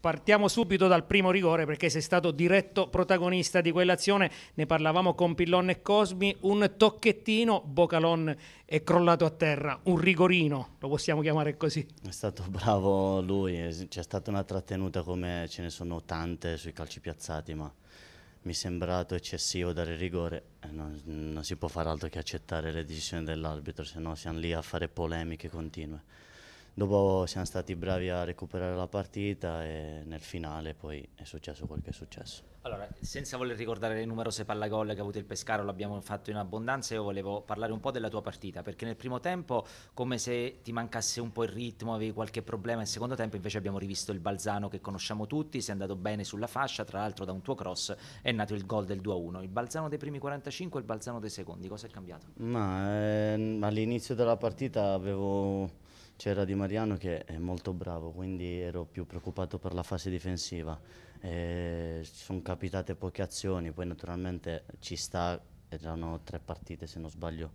Partiamo subito dal primo rigore perché sei stato diretto protagonista di quell'azione, ne parlavamo con Pillon e Cosmi, un tocchettino, Bocalon è crollato a terra, un rigorino, lo possiamo chiamare così. È stato bravo lui, c'è stata una trattenuta come ce ne sono tante sui calci piazzati, ma mi è sembrato eccessivo dare rigore non, non si può fare altro che accettare le decisioni dell'arbitro, se no siamo lì a fare polemiche continue. Dopo siamo stati bravi a recuperare la partita e nel finale poi è successo quel che è successo. Allora, senza voler ricordare le numerose pallagol che ha avuto il Pescaro, l'abbiamo fatto in abbondanza, io volevo parlare un po' della tua partita, perché nel primo tempo come se ti mancasse un po' il ritmo, avevi qualche problema, nel secondo tempo invece abbiamo rivisto il Balzano che conosciamo tutti, si è andato bene sulla fascia, tra l'altro da un tuo cross è nato il gol del 2-1, il Balzano dei primi 45 e il Balzano dei secondi, cosa è cambiato? Ma ehm, all'inizio della partita avevo c'era Di Mariano che è molto bravo, quindi ero più preoccupato per la fase difensiva. Ci sono capitate poche azioni, poi naturalmente ci sta, erano tre partite se non sbaglio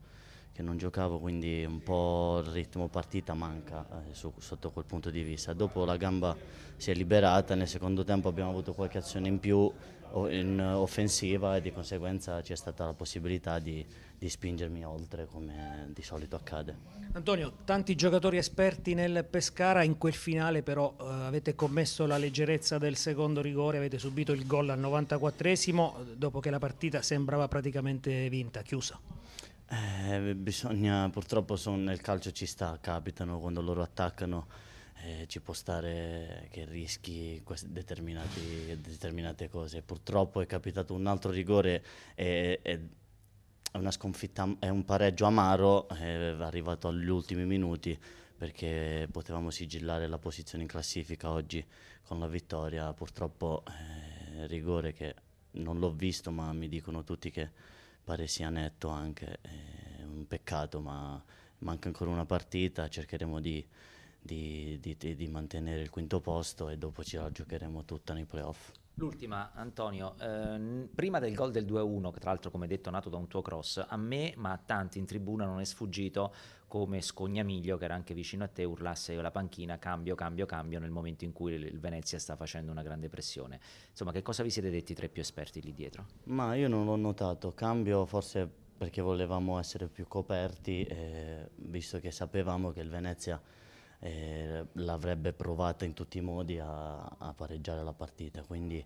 che non giocavo, quindi un po' il ritmo partita manca eh, su, sotto quel punto di vista. Dopo la gamba si è liberata, nel secondo tempo abbiamo avuto qualche azione in più in offensiva e di conseguenza c'è stata la possibilità di, di, spingermi oltre come di solito accade. Antonio, tanti giocatori esperti nel Pescara, in quel finale però eh, avete commesso la leggerezza del secondo rigore, avete subito il gol al 94esimo dopo che la partita sembrava praticamente vinta, chiusa. Eh, bisogna, purtroppo son, nel calcio ci sta, capitano quando loro attaccano. Eh, ci può stare che rischi determinate cose. Purtroppo è capitato un altro rigore e, e una sconfitta, è un pareggio amaro, eh, è arrivato agli ultimi minuti perché potevamo sigillare la posizione in classifica oggi con la vittoria. Purtroppo eh, rigore che non l'ho visto ma mi dicono tutti che pare sia netto anche, è eh, un peccato, ma manca ancora una partita, cercheremo di, di, di, di mantenere il quinto posto e dopo ce la giocheremo tutta nei playoff. L'ultima, Antonio, eh, prima del gol del 2-1, che tra l'altro come detto è nato da un tuo cross, a me ma a tanti in tribuna non è sfuggito come Scognamiglio, che era anche vicino a te, urlasse la panchina cambio, cambio, cambio nel momento in cui il Venezia sta facendo una grande pressione. Insomma, che cosa vi siete detti tra i più esperti lì dietro? Ma io non l'ho notato, cambio forse perché volevamo essere più coperti, eh, visto che sapevamo che il Venezia eh, l'avrebbe provata in tutti i modi a, a, pareggiare la partita, quindi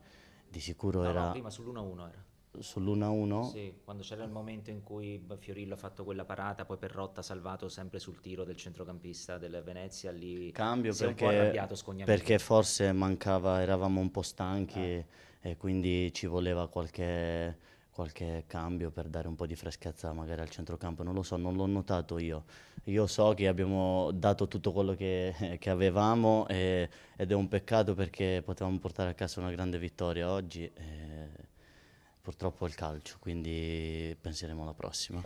di sicuro no, era... No, prima sull'1-1 era. Sull'1-1? Sì, quando c'era il momento in cui Fiorillo ha fatto quella parata, poi Perrotta ha salvato sempre sul tiro del centrocampista del Venezia, lì Cambio si perché, è un po' arrabbiato scognamento. Perché forse mancava, eravamo un po' stanchi ah. Eh. e, e quindi ci voleva qualche qualche cambio per dare un po' di freschezza magari al centrocampo, non lo so, non l'ho notato io. Io so che abbiamo dato tutto quello che, che avevamo e, ed è un peccato perché potevamo portare a casa una grande vittoria oggi. E purtroppo è il calcio, quindi penseremo alla prossima.